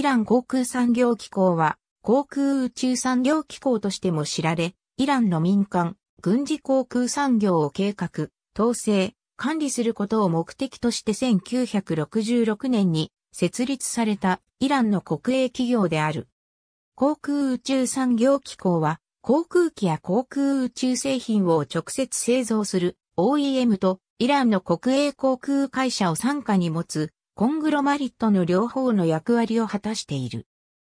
イラン航空産業機構は、航空宇宙産業機構としても知られ、イランの民間、軍事航空産業を計画、統制、管理することを目的として1966年に設立されたイランの国営企業である。航空宇宙産業機構は、航空機や航空宇宙製品を直接製造する OEM とイランの国営航空会社を傘下に持つコングロマリットの両方の役割を果たしている。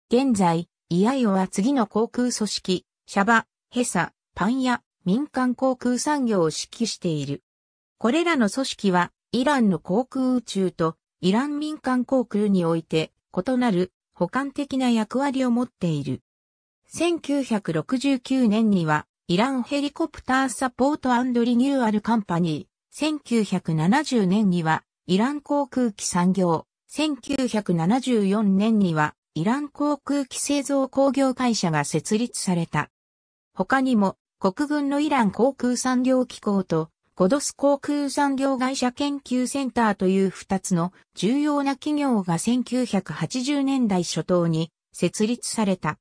現在、イアイオは次の航空組織、シャバ、ヘサ、パンや民間航空産業を指揮している。これらの組織は、イランの航空宇宙とイラン民間航空において異なる補完的な役割を持っている。1969年には、イランヘリコプターサポートリニューアルカンパニー、1970年には、イラン航空機産業。1974年には、イラン航空機製造工業会社が設立された。他にも、国軍のイラン航空産業機構と、ゴドス航空産業会社研究センターという二つの重要な企業が1980年代初頭に設立された。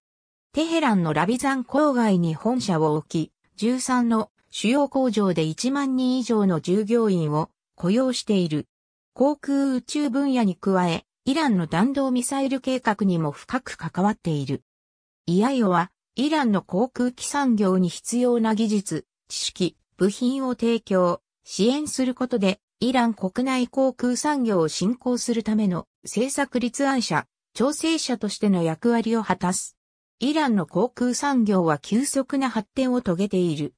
テヘランのラビザン郊外に本社を置き、13の主要工場で1万人以上の従業員を雇用している。航空宇宙分野に加え、イランの弾道ミサイル計画にも深く関わっている。イアイオは、イランの航空機産業に必要な技術、知識、部品を提供、支援することで、イラン国内航空産業を振興するための政策立案者、調整者としての役割を果たす。イランの航空産業は急速な発展を遂げている。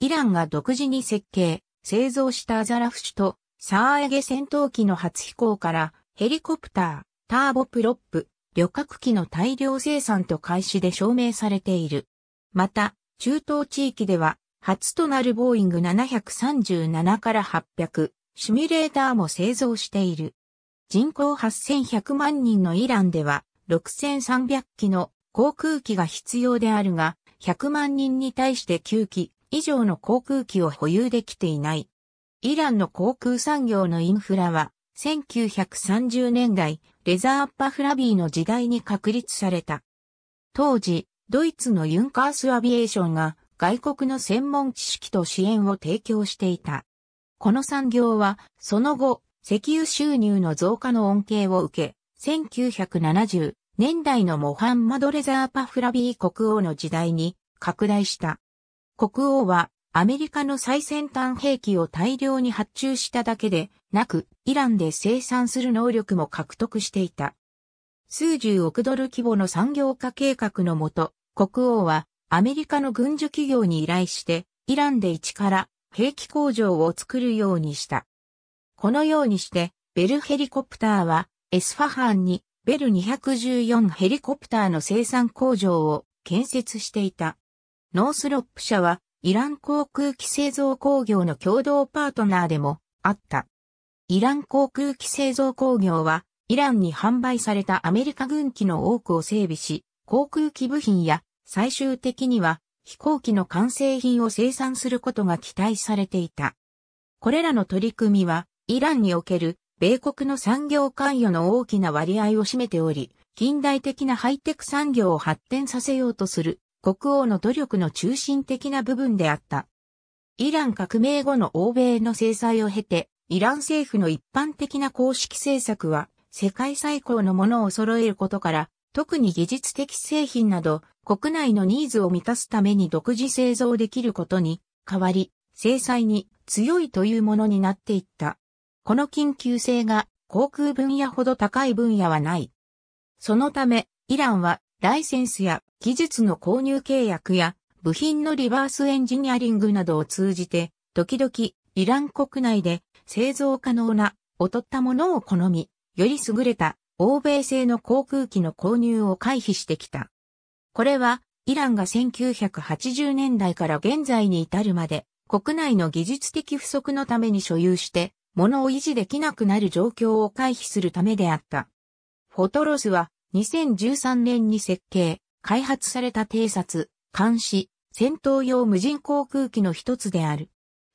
イランが独自に設計、製造したアザラフ種とサーエゲ戦闘機の初飛行からヘリコプター、ターボプロップ、旅客機の大量生産と開始で証明されている。また、中東地域では初となるボーイング737から800シミュレーターも製造している。人口8100万人のイランでは6300機の航空機が必要であるが、100万人に対して9機以上の航空機を保有できていない。イランの航空産業のインフラは、1930年代、レザーッパ・フラビーの時代に確立された。当時、ドイツのユンカース・アビエーションが外国の専門知識と支援を提供していた。この産業は、その後、石油収入の増加の恩恵を受け、1970年代のモハンマド・レザーパ・フラビー国王の時代に拡大した。国王はアメリカの最先端兵器を大量に発注しただけでなく、イランで生産する能力も獲得していた。数十億ドル規模の産業化計画のもと、国王はアメリカの軍需企業に依頼して、イランで一から兵器工場を作るようにした。このようにして、ベルヘリコプターは、エスファハンにベル214ヘリコプターの生産工場を建設していた。ノースロップ社はイラン航空機製造工業の共同パートナーでもあった。イラン航空機製造工業は、イランに販売されたアメリカ軍機の多くを整備し、航空機部品や最終的には飛行機の完成品を生産することが期待されていた。これらの取り組みは、イランにおける米国の産業関与の大きな割合を占めており、近代的なハイテク産業を発展させようとする国王の努力の中心的な部分であった。イラン革命後の欧米の制裁を経て、イラン政府の一般的な公式政策は、世界最高のものを揃えることから、特に技術的製品など、国内のニーズを満たすために独自製造できることに、変わり、制裁に強いというものになっていった。この緊急性が航空分野ほど高い分野はない。そのため、イランはライセンスや技術の購入契約や部品のリバースエンジニアリングなどを通じて、時々イラン国内で製造可能な劣ったものを好み、より優れた欧米製の航空機の購入を回避してきた。これはイランが1980年代から現在に至るまで国内の技術的不足のために所有して物を維持できなくなる状況を回避するためであった。フォトロスは2013年に設計、開発された偵察、監視、戦闘用無人航空機の一つである。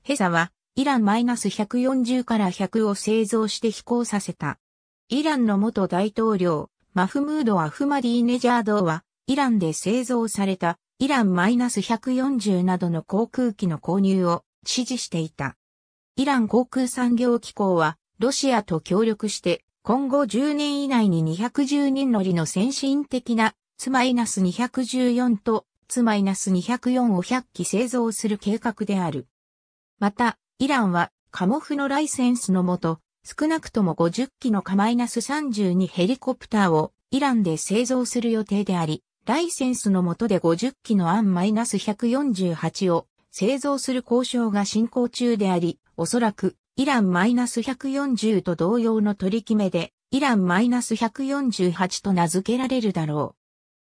ヘサは、イラン -140 から100を製造して飛行させた。イランの元大統領、マフムード・アフマディネジャードは、イランで製造されたイラン -140 などの航空機の購入を支持していた。イラン航空産業機構は、ロシアと協力して今後10年以内に210人乗りの先進的なツマイナス214とツマイナス204を100機製造する計画である。また、イランはカモフのライセンスのもと、少なくとも50機のカマイナス32ヘリコプターをイランで製造する予定であり、ライセンスのもとで50機のアンマイナス148を製造する交渉が進行中であり、おそらくイラン -140 と同様の取り決めで、イラン -148 と名付けられるだろ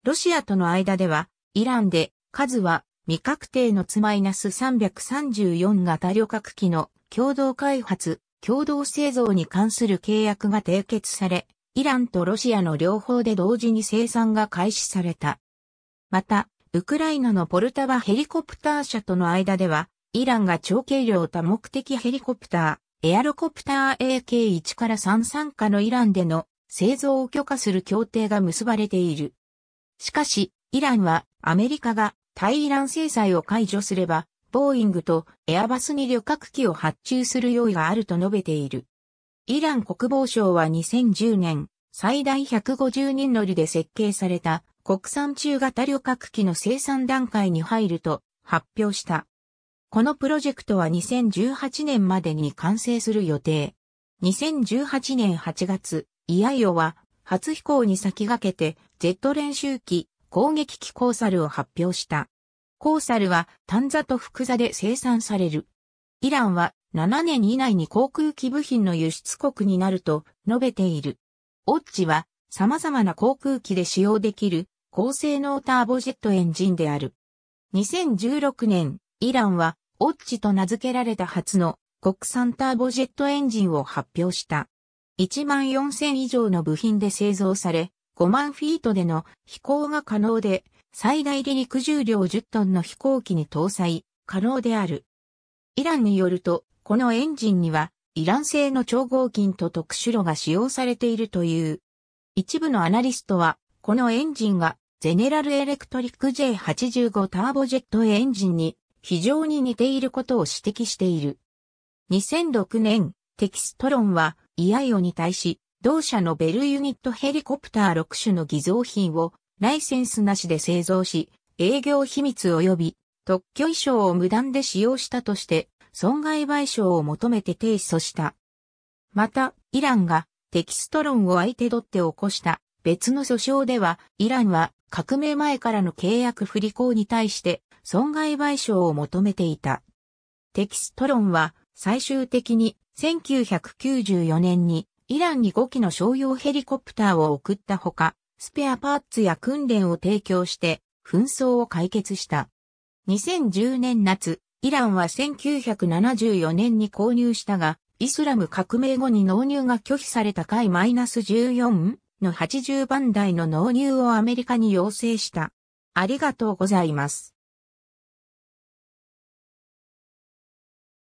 う。ロシアとの間では、イランで、数は未確定のつ -334 型旅客機の共同開発、共同製造に関する契約が締結され、イランとロシアの両方で同時に生産が開始された。また、ウクライナのポルタバヘリコプター社との間では、イランが超軽量多目的ヘリコプター、エアロコプター AK1 から33加のイランでの製造を許可する協定が結ばれている。しかし、イランはアメリカが対イラン制裁を解除すれば、ボーイングとエアバスに旅客機を発注する用意があると述べている。イラン国防省は2010年、最大150人乗りで設計された国産中型旅客機の生産段階に入ると発表した。このプロジェクトは2018年までに完成する予定。2018年8月、イアイオは初飛行に先駆けて Z 練習機攻撃機コーサルを発表した。コーサルは単座と複座で生産される。イランは7年以内に航空機部品の輸出国になると述べている。オッチは様々な航空機で使用できる高性能ターボジェットエンジンである。2016年、イランはオッチと名付けられた初の国産ターボジェットエンジンを発表した。1万4000以上の部品で製造され、5万フィートでの飛行が可能で、最大離陸重量10トンの飛行機に搭載、可能である。イランによると、このエンジンには、イラン製の超合金と特殊炉が使用されているという。一部のアナリストは、このエンジンが、ゼネラルエレクトリック J85 ターボジェットエンジンに非常に似ていることを指摘している。2006年、テキストロンは、イアイオに対し、同社のベルユニットヘリコプター6種の偽造品を、ライセンスなしで製造し、営業秘密及び特許衣装を無断で使用したとして、損害賠償を求めて提訴した。また、イランがテキスト論を相手取って起こした別の訴訟では、イランは革命前からの契約不履行に対して損害賠償を求めていた。テキスト論は最終的に1994年にイランに5機の商用ヘリコプターを送ったほか、スペアパーツや訓練を提供して紛争を解決した。2010年夏、イランは1974年に購入したが、イスラム革命後に納入が拒否された回 -14 の80番台の納入をアメリカに要請した。ありがとうございます。